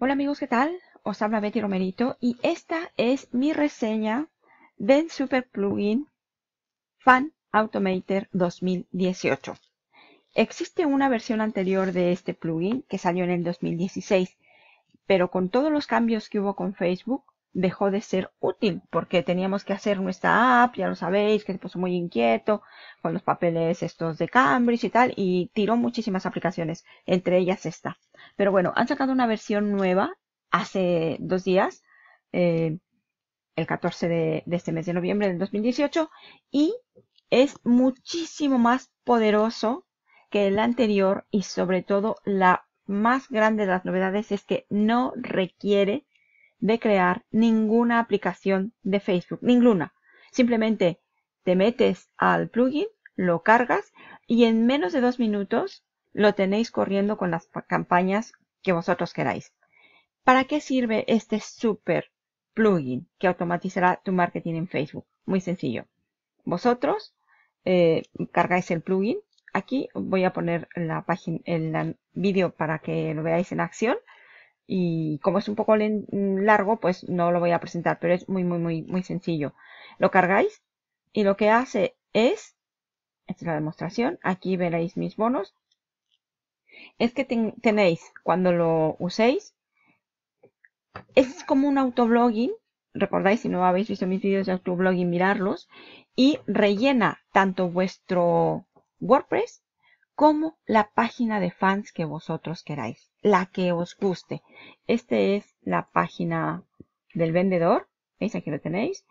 Hola amigos, ¿qué tal? Os habla Betty Romerito y esta es mi reseña del Super Plugin Fan Automator 2018. Existe una versión anterior de este plugin que salió en el 2016, pero con todos los cambios que hubo con Facebook, dejó de ser útil porque teníamos que hacer nuestra app, ya lo sabéis, que se puso muy inquieto con los papeles estos de Cambridge y tal, y tiró muchísimas aplicaciones, entre ellas esta. Pero bueno, han sacado una versión nueva hace dos días, eh, el 14 de, de este mes de noviembre del 2018, y es muchísimo más poderoso que el anterior y sobre todo la más grande de las novedades es que no requiere de crear ninguna aplicación de Facebook, ninguna. Simplemente te metes al plugin, lo cargas y en menos de dos minutos lo tenéis corriendo con las campañas que vosotros queráis. ¿Para qué sirve este super plugin que automatizará tu marketing en Facebook? Muy sencillo. Vosotros eh, cargáis el plugin. Aquí voy a poner la página, el vídeo para que lo veáis en acción y como es un poco largo, pues no lo voy a presentar, pero es muy, muy, muy, muy sencillo. Lo cargáis y lo que hace es, esta es la demostración, aquí veréis mis bonos, es que tenéis, cuando lo uséis, es como un autoblogging, recordáis si no habéis visto mis vídeos de autoblogging, mirarlos, y rellena tanto vuestro WordPress como la página de fans que vosotros queráis la que os guste. Esta es la página del vendedor. ¿Veis? Aquí lo tenéis.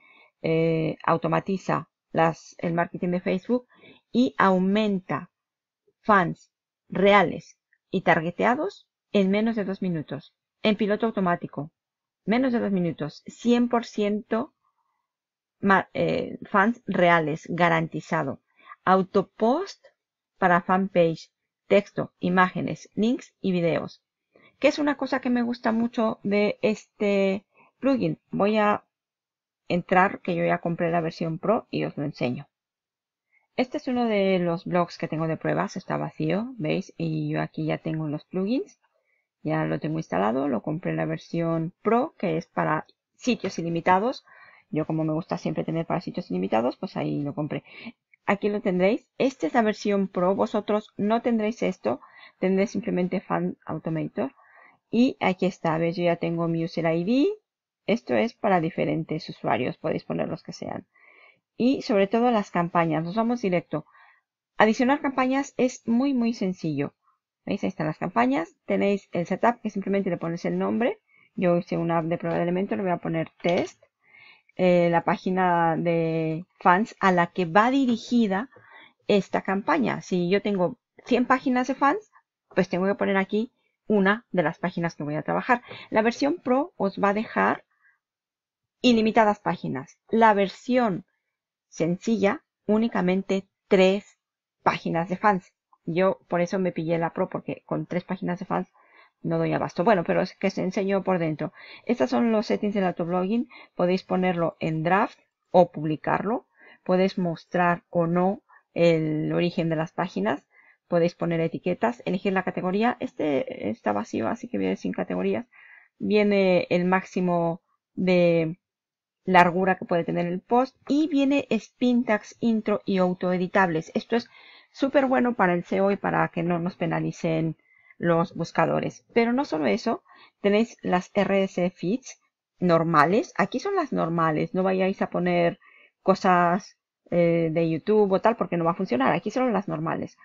Eh, automatiza las, el marketing de Facebook y aumenta fans reales y targeteados en menos de dos minutos. En piloto automático. Menos de dos minutos. 100% eh, fans reales. Garantizado. Autopost para fanpage texto, imágenes, links y videos. Que es una cosa que me gusta mucho de este plugin. Voy a entrar, que yo ya compré la versión Pro y os lo enseño. Este es uno de los blogs que tengo de pruebas, está vacío, ¿veis? Y yo aquí ya tengo los plugins, ya lo tengo instalado, lo compré en la versión Pro, que es para sitios ilimitados. Yo como me gusta siempre tener para sitios ilimitados, pues ahí lo compré aquí lo tendréis. Esta es la versión Pro. Vosotros no tendréis esto. Tendréis simplemente Fan Automator. Y aquí está. Veis, Yo ya tengo mi User ID. Esto es para diferentes usuarios. Podéis poner los que sean. Y sobre todo las campañas. Nos vamos directo. Adicionar campañas es muy, muy sencillo. ¿Veis? Ahí están las campañas. Tenéis el setup que simplemente le pones el nombre. Yo hice una app de prueba de elementos. Le voy a poner test. Eh, la página de fans a la que va dirigida esta campaña. Si yo tengo 100 páginas de fans, pues tengo que poner aquí una de las páginas que voy a trabajar. La versión Pro os va a dejar ilimitadas páginas. La versión sencilla, únicamente tres páginas de fans. Yo por eso me pillé la Pro, porque con tres páginas de fans no doy abasto. Bueno, pero es que se enseñó por dentro. Estos son los settings del autoblogging. Podéis ponerlo en draft o publicarlo. Podéis mostrar o no el origen de las páginas. Podéis poner etiquetas, elegir la categoría. Este está vacío, así que viene sin categorías. Viene el máximo de largura que puede tener el post. Y viene Spintax, intro y autoeditables. Esto es súper bueno para el SEO y para que no nos penalicen los buscadores. Pero no solo eso, tenéis las RSC feeds normales. Aquí son las normales, no vayáis a poner cosas eh, de YouTube o tal porque no va a funcionar. Aquí son las normales.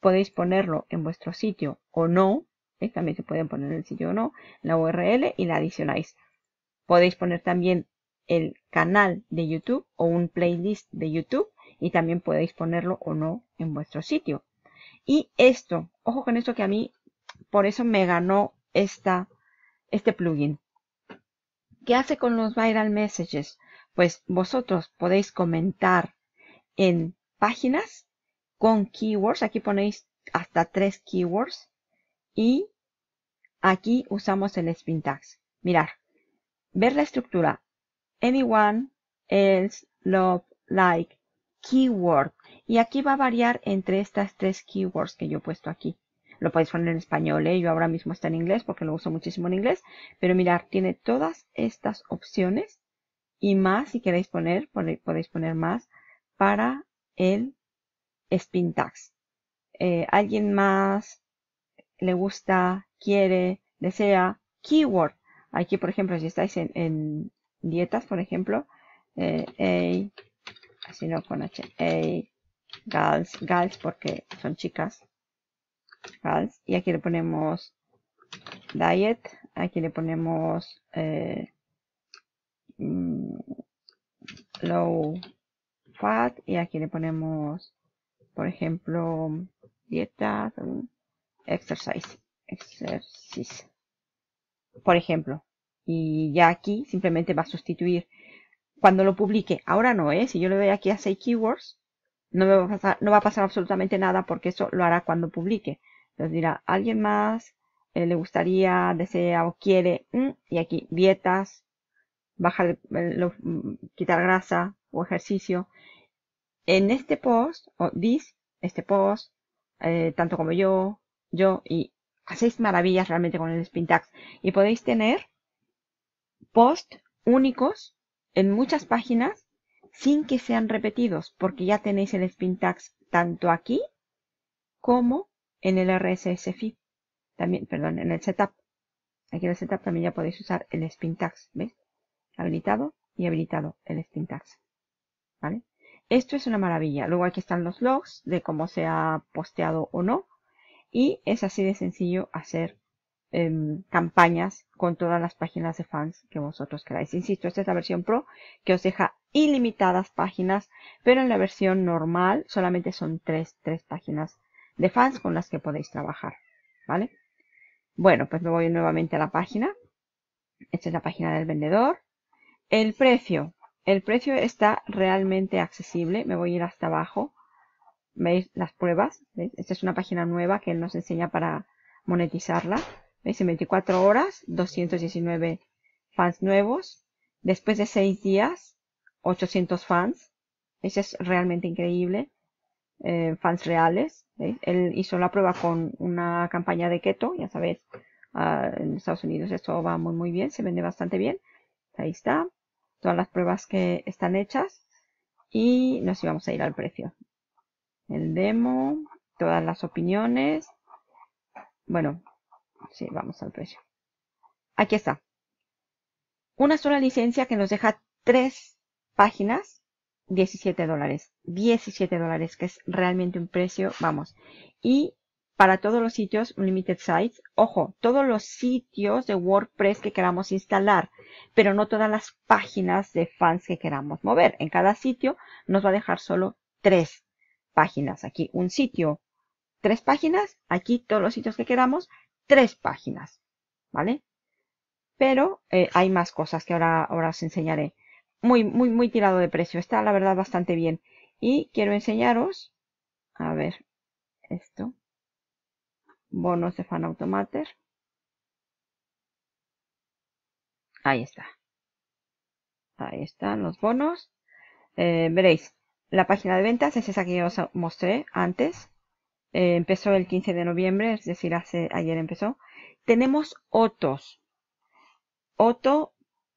Podéis ponerlo en vuestro sitio o no. ¿eh? También se pueden poner en el sitio o no, la URL y la adicionáis. Podéis poner también el canal de YouTube o un playlist de YouTube y también podéis ponerlo o no en vuestro sitio. Y esto, ojo con esto que a mí por eso me ganó este plugin. ¿Qué hace con los viral messages? Pues vosotros podéis comentar en páginas con keywords. Aquí ponéis hasta tres keywords. Y aquí usamos el spin tags. Mirar. Ver la estructura. Anyone, else, love, like, keyword. Y aquí va a variar entre estas tres keywords que yo he puesto aquí. Lo podéis poner en español, ¿eh? yo ahora mismo está en inglés porque lo uso muchísimo en inglés. Pero mirar, tiene todas estas opciones y más, si queréis poner, podéis poner más para el spin tax. Eh, alguien más le gusta, quiere, desea, keyword. Aquí, por ejemplo, si estáis en, dietas, por ejemplo, eh, así no con H, a, gals, gals porque son chicas, y aquí le ponemos diet. Aquí le ponemos eh, mm, low fat. Y aquí le ponemos, por ejemplo, dieta, exercise. Por ejemplo. Y ya aquí simplemente va a sustituir cuando lo publique. Ahora no, ¿eh? Si yo le doy aquí a 6 keywords, no, me va a pasar, no va a pasar absolutamente nada porque eso lo hará cuando publique. Entonces dirá, alguien más eh, le gustaría, desea o quiere, mm, y aquí dietas, bajar, mm, quitar grasa o ejercicio. En este post, o this, este post, eh, tanto como yo, yo, y hacéis maravillas realmente con el Spintax. Y podéis tener posts únicos en muchas páginas sin que sean repetidos, porque ya tenéis el spintax tanto aquí como en el RSSFI, también, perdón, en el setup. Aquí en el setup también ya podéis usar el spin tags, ¿ves? Habilitado y habilitado el spin ¿vale? Esto es una maravilla. Luego aquí están los logs de cómo se ha posteado o no. Y es así de sencillo hacer em, campañas con todas las páginas de fans que vosotros queráis. Insisto, esta es la versión Pro que os deja ilimitadas páginas, pero en la versión normal solamente son tres, tres páginas de fans con las que podéis trabajar, ¿vale? Bueno, pues me voy nuevamente a la página. Esta es la página del vendedor. El precio. El precio está realmente accesible. Me voy a ir hasta abajo. ¿Veis las pruebas? Esta es una página nueva que él nos enseña para monetizarla. ¿Veis? En 24 horas, 219 fans nuevos. Después de 6 días, 800 fans. Eso es realmente increíble. Eh, fans reales. Él hizo la prueba con una campaña de keto, ya sabéis, ah, en Estados Unidos esto va muy muy bien, se vende bastante bien. Ahí está, todas las pruebas que están hechas y nos íbamos a ir al precio. El demo, todas las opiniones. Bueno, sí, vamos al precio. Aquí está. Una sola licencia que nos deja tres páginas 17 dólares. 17 dólares, que es realmente un precio, vamos. Y para todos los sitios Limited Sites, ojo, todos los sitios de WordPress que queramos instalar, pero no todas las páginas de fans que queramos mover. En cada sitio nos va a dejar solo tres páginas. Aquí un sitio, tres páginas. Aquí todos los sitios que queramos, tres páginas. ¿Vale? Pero eh, hay más cosas que ahora, ahora os enseñaré muy, muy, muy tirado de precio. Está, la verdad, bastante bien. Y quiero enseñaros, a ver, esto. Bonos de Fan Automater. Ahí está. Ahí están los bonos. Eh, veréis, la página de ventas es esa que os mostré antes. Eh, empezó el 15 de noviembre, es decir, hace, ayer empezó. Tenemos otros Otto,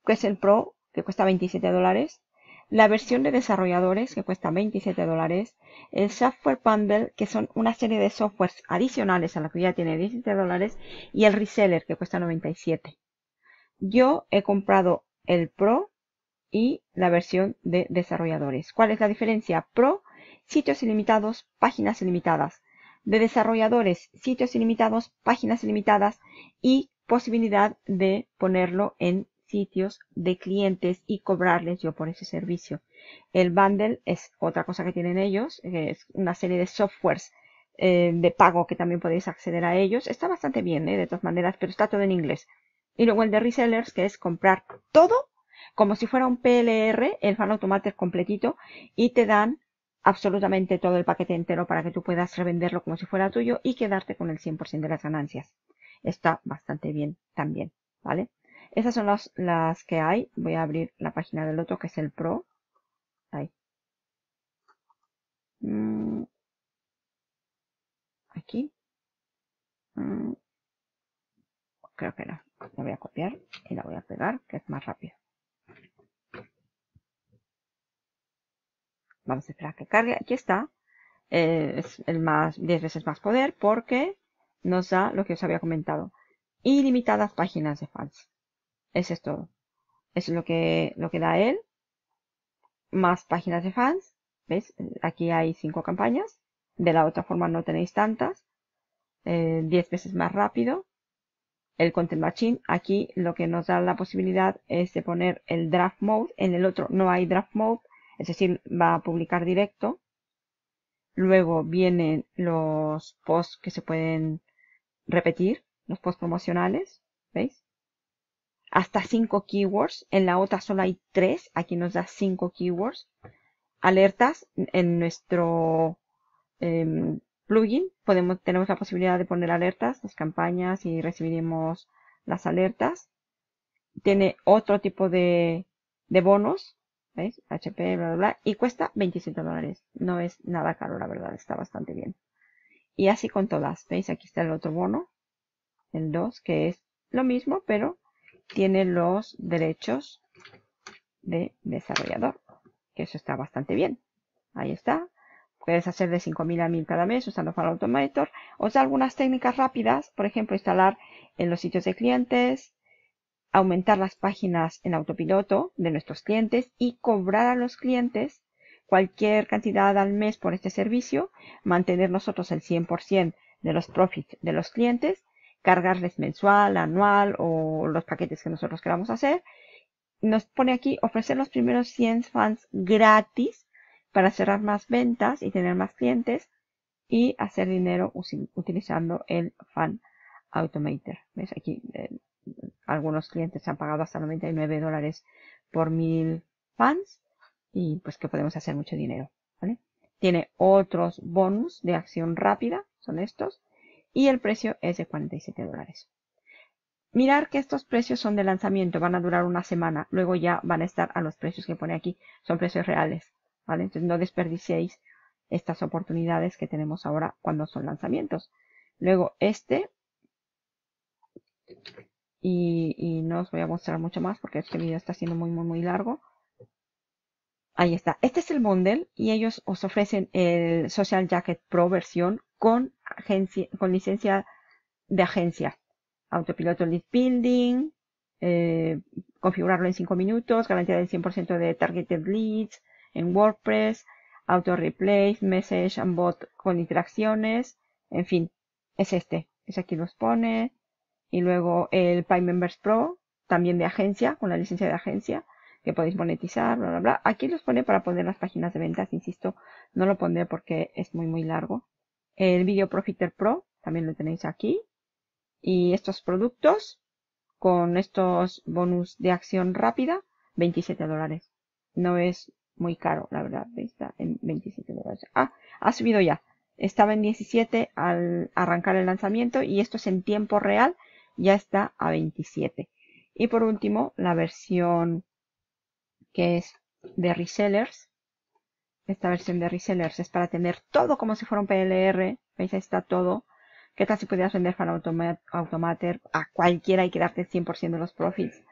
que es el Pro, que cuesta 27 dólares, la versión de desarrolladores, que cuesta 27 dólares, el software bundle, que son una serie de softwares adicionales a la que ya tiene 17 dólares, y el reseller, que cuesta 97. Yo he comprado el Pro y la versión de desarrolladores. ¿Cuál es la diferencia? Pro, sitios ilimitados, páginas ilimitadas. De desarrolladores, sitios ilimitados, páginas ilimitadas y posibilidad de ponerlo en sitios de clientes y cobrarles yo por ese servicio. El bundle es otra cosa que tienen ellos, eh, es una serie de softwares eh, de pago que también podéis acceder a ellos. Está bastante bien, eh, de todas maneras, pero está todo en inglés. Y luego el de resellers, que es comprar todo como si fuera un PLR, el fan automatic completito, y te dan absolutamente todo el paquete entero para que tú puedas revenderlo como si fuera tuyo y quedarte con el 100% de las ganancias. Está bastante bien también, ¿vale? Esas son las, que hay. Voy a abrir la página del otro que es el Pro. Ahí. Mm. Aquí. Mm. Creo que no. La voy a copiar y la voy a pegar, que es más rápido. Vamos a esperar que cargue. Aquí está. Eh, es el más 10 veces más poder porque nos da lo que os había comentado. Ilimitadas páginas de fans. Eso es todo. es lo que, lo que da él. Más páginas de fans. ¿Veis? Aquí hay cinco campañas. De la otra forma no tenéis tantas. 10 eh, veces más rápido. El Content Machine. Aquí lo que nos da la posibilidad es de poner el Draft Mode. En el otro no hay Draft Mode. Es decir, va a publicar directo. Luego vienen los posts que se pueden repetir. Los posts promocionales. ¿Veis? hasta 5 keywords. En la otra solo hay 3. Aquí nos da 5 keywords. Alertas en nuestro em, plugin. Podemos, tenemos la posibilidad de poner alertas, las campañas y recibiremos las alertas. Tiene otro tipo de, de bonos. ¿Veis? HP, bla, bla, bla. Y cuesta 27 dólares. No es nada caro, la verdad. Está bastante bien. Y así con todas. ¿Veis? Aquí está el otro bono. El 2, que es lo mismo, pero tiene los derechos de desarrollador, que eso está bastante bien. Ahí está. Puedes hacer de 5.000 a 1.000 cada mes usando File Automator. O sea, algunas técnicas rápidas, por ejemplo, instalar en los sitios de clientes, aumentar las páginas en autopiloto de nuestros clientes y cobrar a los clientes cualquier cantidad al mes por este servicio, mantener nosotros el 100% de los profits de los clientes cargarles mensual, anual o los paquetes que nosotros queramos hacer. Nos pone aquí ofrecer los primeros 100 fans gratis para cerrar más ventas y tener más clientes y hacer dinero utilizando el fan automator. ¿Ves? Aquí eh, algunos clientes han pagado hasta 99 dólares por mil fans y pues que podemos hacer mucho dinero. Tiene otros bonus de acción rápida, son estos y el precio es de 47 dólares. Mirar que estos precios son de lanzamiento, van a durar una semana, luego ya van a estar a los precios que pone aquí, son precios reales, ¿vale? Entonces no desperdiciéis estas oportunidades que tenemos ahora cuando son lanzamientos. Luego este, y, y no os voy a mostrar mucho más porque este video está siendo muy, muy, muy largo. Ahí está. Este es el bundle y ellos os ofrecen el Social Jacket Pro versión con agencia, con licencia de agencia. Autopiloto lead building, eh, configurarlo en 5 minutos, garantía del 100% de targeted leads en WordPress, auto replace, message and bot con interacciones, en fin, es este. Es aquí los pone. Y luego el Pay Members Pro, también de agencia, con la licencia de agencia, que podéis monetizar, bla, bla, bla. Aquí los pone para poner las páginas de ventas, insisto, no lo pondré porque es muy, muy largo. El Video Profiter Pro también lo tenéis aquí. Y estos productos con estos bonus de acción rápida, 27 dólares. No es muy caro, la verdad. Está en 27 dólares. Ah, ha subido ya. Estaba en 17 al arrancar el lanzamiento y esto es en tiempo real. Ya está a 27. Y por último, la versión que es de resellers, esta versión de resellers es para tener todo como si fuera un PLR. ¿Veis? Ahí está todo. ¿Qué tal si pudieras vender para Automater a cualquiera y quedarte 100% de los profits?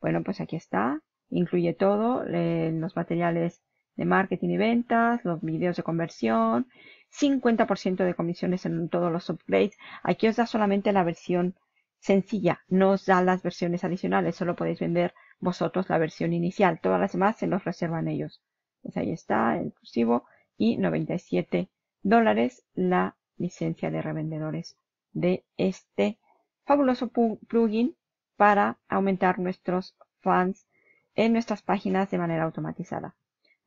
Bueno, pues aquí está. Incluye todo, los materiales de marketing y ventas, los videos de conversión, 50% de comisiones en todos los upgrades. Aquí os da solamente la versión sencilla, no os da las versiones adicionales, solo podéis vender vosotros la versión inicial. Todas las demás se nos reservan ellos. Pues ahí está, el cursivo. Y 97 dólares la licencia de revendedores de este fabuloso plugin para aumentar nuestros fans en nuestras páginas de manera automatizada.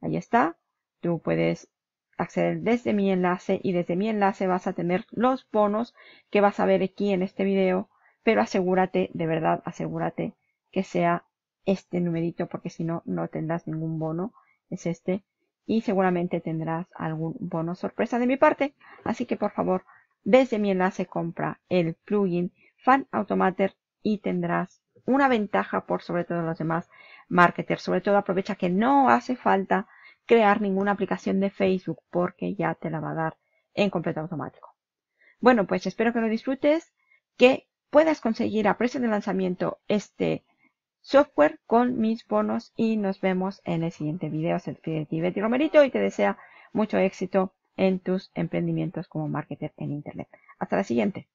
Ahí está. Tú puedes acceder desde mi enlace y desde mi enlace vas a tener los bonos que vas a ver aquí en este video. Pero asegúrate, de verdad, asegúrate que sea este numerito porque si no, no tendrás ningún bono es este y seguramente tendrás algún bono sorpresa de mi parte. Así que por favor, desde mi enlace compra el plugin Fan Automater y tendrás una ventaja por sobre todo los demás marketers. Sobre todo aprovecha que no hace falta crear ninguna aplicación de Facebook porque ya te la va a dar en completo automático. Bueno, pues espero que lo disfrutes, que puedas conseguir a precio de lanzamiento este software con mis bonos y nos vemos en el siguiente video. Se despide Betty Romerito y te desea mucho éxito en tus emprendimientos como marketer en Internet. Hasta la siguiente.